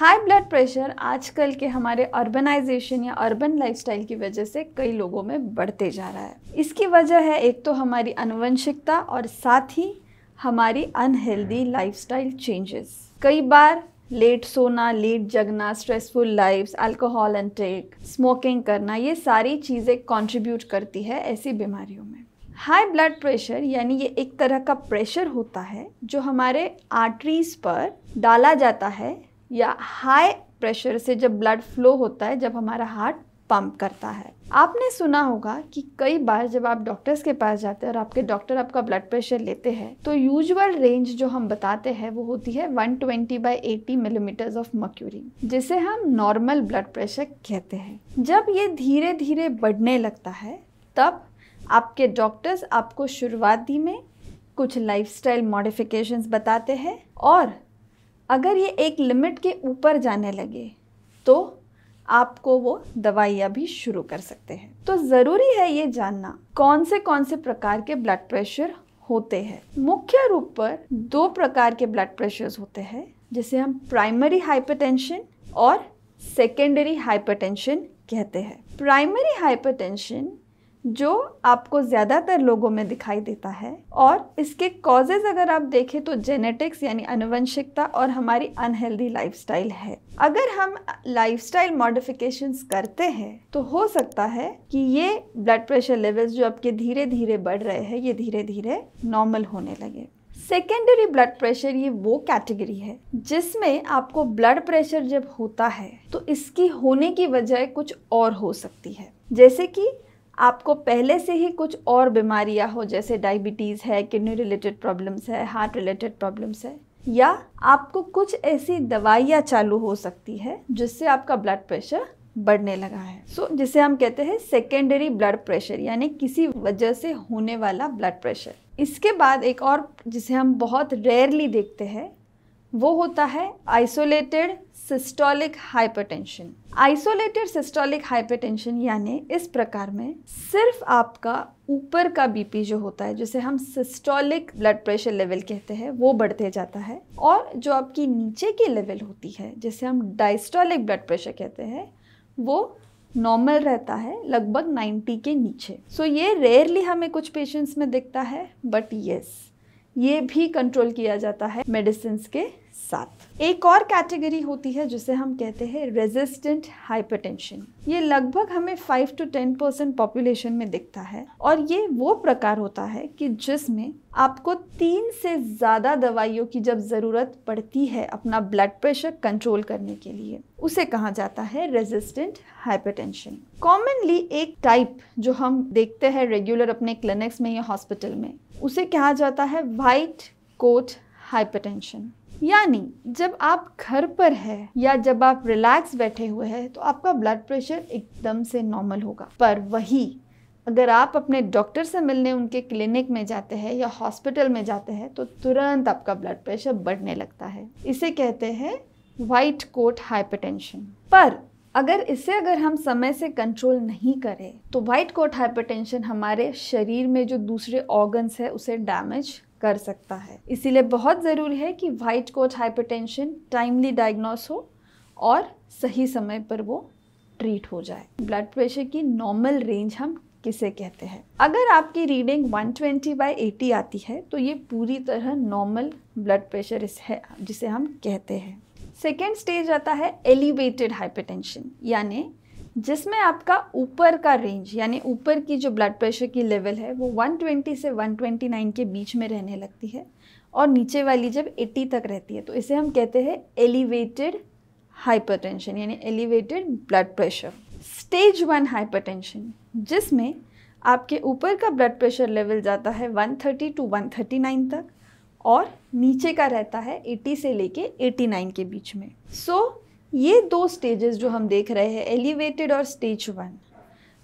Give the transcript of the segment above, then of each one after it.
high blood pressure आजकल के हमारे अर्बनाइजेशन या अर्बन लाइफस्टाइल की वजह से कई लोगों में बढ़ते जा रहा है इसकी वजह है एक तो हमारी अनुवंशिकता और साथ ही हमारी अनहेल्दी लाइफस्टाइल चेंजेस कई बार लेट सोना लेट जगना stressful life alcohol and take smoking करना ये सारी चीज़ें कंट्रीब्यूट करती है ऐसी बीमारियों में हाई ब्लड प्रेशर यानी ये एक तरह का प्रेशर होता है जो हमारे आर्टरीज पर डाला जाता है या हाई प्रेशर से जब ब्लड फ्लो होता है जब हमारा हार्ट पंप करता है आपने सुना होगा कि कई बार जब आप डॉक्टर्स के पास जाते हैं और आपके डॉक्टर आपका ब्लड प्रेशर लेते हैं तो यूजुअल रेंज जो हम बताते हैं वो होती है 120 twenty by eighty millimetres of mercury जिसे हम नॉर्मल ब्लड प्रेशर कहते हैं जब ये धीरे धीरे बढ़ने लगता है तब आपके डॉक्टर्स आपको शुरुआती में कुछ लाइफस्टाइल मॉडिफिकेशंस बताते हैं और अगर ये एक लिमिट के ऊपर जाने लगे तो आपको वो दवाइयाँ भी शुरू कर सकते हैं तो ज़रूरी है ये जानना कौन से कौन से प्रकार के ब्लड प्रेशर होते हैं मुख्य रूप पर दो प्रकार के ब्लड प्रेशर्स होते हैं जिसे हम प्राइमरी हाइपरटेंशन और सेकेंडरी हाइपरटेंशन कहते हैं प्राइमरी हाइपरटेंशन जो आपको ज़्यादातर लोगों में दिखाई देता है और इसके कॉजेज अगर आप देखें तो जेनेटिक्स यानी अनुवंशिकता और हमारी अनहेल्दी लाइफस्टाइल है अगर हम लाइफस्टाइल मॉडिफिकेशंस करते हैं तो हो सकता है कि ये ब्लड प्रेशर लेवल्स जो आपके धीरे धीरे बढ़ रहे हैं ये धीरे धीरे नॉर्मल होने लगे सेकेंडरी ब्लड प्रेशर ये वो कैटेगरी है जिसमें आपको ब्लड प्रेशर जब होता है तो इसकी होने की वजह कुछ और हो सकती है जैसे कि आपको पहले से ही कुछ और बीमारियां हो जैसे डायबिटीज़ है किडनी रिलेटेड प्रॉब्लम्स है हार्ट रिलेटेड प्रॉब्लम्स है या आपको कुछ ऐसी दवाइयाँ चालू हो सकती है जिससे आपका ब्लड प्रेशर बढ़ने लगा है सो so, जिसे हम कहते हैं सेकेंडरी ब्लड प्रेशर यानी किसी वजह से होने वाला ब्लड प्रेशर इसके बाद एक और जिसे हम बहुत रेयरली देखते हैं वो होता है isolated systolic hypertension isolated systolic hypertension यानी इस प्रकार में सिर्फ आपका ऊपर का बीपी जो होता है जिसे हम सिस्टोलिक ब्लड प्रेशर लेवल कहते हैं वो बढ़ते जाता है और जो आपकी नीचे की लेवल होती है जिसे हम डाइस्टोलिक ब्लड प्रेशर कहते हैं वो नॉर्मल रहता है लगभग 90 के नीचे सो so, ये रेयरली हमें कुछ पेशेंट्स में दिखता है बट येस yes, ये भी कंट्रोल किया जाता है मेडिसिन के साथ एक और कैटेगरी होती है जिसे हम कहते हैं रेजिस्टेंट हाइपरटेंशन ये लगभग हमें 5 टू 10 परसेंट पॉपुलेशन में दिखता है और ये वो प्रकार होता है कि जिसमें आपको तीन से ज़्यादा दवाइयों की जब ज़रूरत पड़ती है अपना ब्लड प्रेशर कंट्रोल करने के लिए उसे कहा जाता है रेजिस्टेंट हाइपरटेंशन कॉमनली एक टाइप जो हम देखते हैं रेगुलर अपने क्लिनिक्स में या हॉस्पिटल में उसे कहा जाता है वाइट कोट हाइपरटेंशन यानी जब आप घर पर है या जब आप रिलैक्स बैठे हुए हैं तो आपका ब्लड प्रेशर एकदम से नॉर्मल होगा पर वही अगर आप अपने डॉक्टर से मिलने उनके क्लिनिक में जाते हैं या हॉस्पिटल में जाते हैं तो तुरंत आपका ब्लड प्रेशर बढ़ने लगता है इसे कहते हैं वाइट कोट हाइपरटेंशन पर अगर इसे अगर हम समय से कंट्रोल नहीं करें तो वाइट कोट हाइपरटेंशन हमारे शरीर में जो दूसरे ऑर्गन्स है उसे डैमेज कर सकता है इसीलिए बहुत ज़रूरी है कि white coat hypertension timely diagnose हो और सही समय पर वो ट्रीट हो जाए ब्लड प्रेशर की नॉर्मल रेंज हम किसे कहते हैं अगर आपकी रीडिंग 120 ट्वेंटी बाई एटी आती है तो ये पूरी तरह नॉर्मल ब्लड प्रेशर इस है जिसे हम कहते हैं सेकेंड स्टेज आता है एलिवेटेड हाइपरटेंशन यानी जिसमें आपका ऊपर का रेंज यानी ऊपर की जो ब्लड प्रेशर की लेवल है वो 120 से 129 के बीच में रहने लगती है और नीचे वाली जब 80 तक रहती है तो इसे हम कहते हैं एलिवेटेड हाइपरटेंशन यानी elevated blood pressure stage one hypertension जिसमें आपके ऊपर का ब्लड प्रेशर लेवल जाता है 130 टू 139 तक और नीचे का रहता है 80 से लेके 89 के बीच में सो so, ये दो स्टेजेस जो हम देख रहे हैं एलिवेटेड और स्टेज वन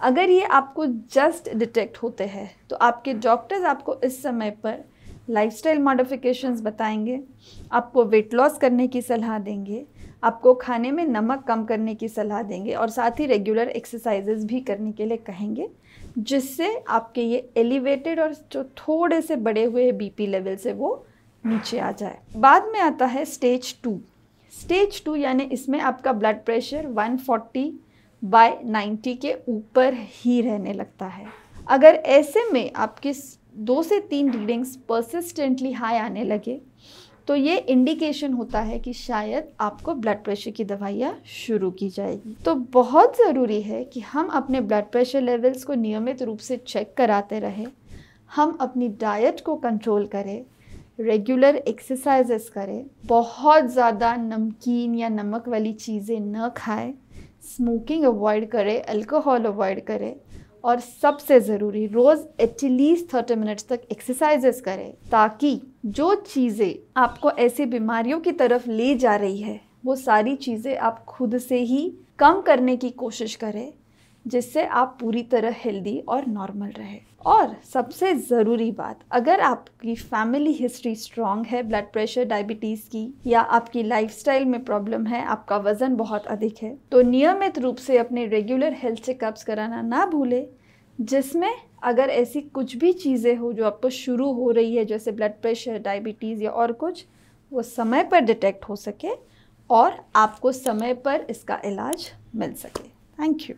अगर ये आपको जस्ट डिटेक्ट होते हैं तो आपके डॉक्टर्स आपको इस समय पर लाइफस्टाइल मॉडिफिकेशंस बताएंगे आपको वेट लॉस करने की सलाह देंगे आपको खाने में नमक कम करने की सलाह देंगे और साथ ही रेगुलर एक्सरसाइजेज भी करने के लिए कहेंगे जिससे आपके ये एलिवेटेड और जो थोड़े से बड़े हुए बीपी लेवल से वो नीचे आ जाए बाद में आता है स्टेज टू स्टेज टू यानी इसमें आपका ब्लड प्रेशर 140 बाय नाइन्टी के ऊपर ही रहने लगता है अगर ऐसे में आपकी दो से तीन रीडिंग्स परसिस्टेंटली हाई आने लगे तो ये इंडिकेशन होता है कि शायद आपको ब्लड प्रेशर की दवाइयाँ शुरू की जाएगी तो बहुत ज़रूरी है कि हम अपने ब्लड प्रेशर लेवल्स को नियमित रूप से चेक कराते रहें हम अपनी डाइट को कंट्रोल करें रेगुलर एक्सरसाइजेस करें बहुत ज़्यादा नमकीन या नमक वाली चीज़ें न खाएं स्मोकिंग अवॉइड करें अल्कोहल अवॉइड करें और सबसे ज़रूरी रोज़ एटलीस्ट थर्टी मिनट्स तक एक्सरसाइजेस करें ताकि जो चीज़ें आपको ऐसी बीमारियों की तरफ ले जा रही है वो सारी चीज़ें आप खुद से ही कम करने की कोशिश करें जिससे आप पूरी तरह हेल्दी और नॉर्मल रहे और सबसे ज़रूरी बात अगर आपकी फैमिली हिस्ट्री स्ट्रॉन्ग है ब्लड प्रेशर डायबिटीज़ की या आपकी लाइफस्टाइल में प्रॉब्लम है आपका वज़न बहुत अधिक है तो नियमित रूप से अपने रेगुलर हेल्थ चेकअप्स कराना ना भूलें जिसमें अगर ऐसी कुछ भी चीज़ें हो जो आपको शुरू हो रही है जैसे ब्लड प्रेशर डायबिटीज़ या और कुछ वो समय पर डिटेक्ट हो सके और आपको समय पर इसका इलाज मिल सके थैंक यू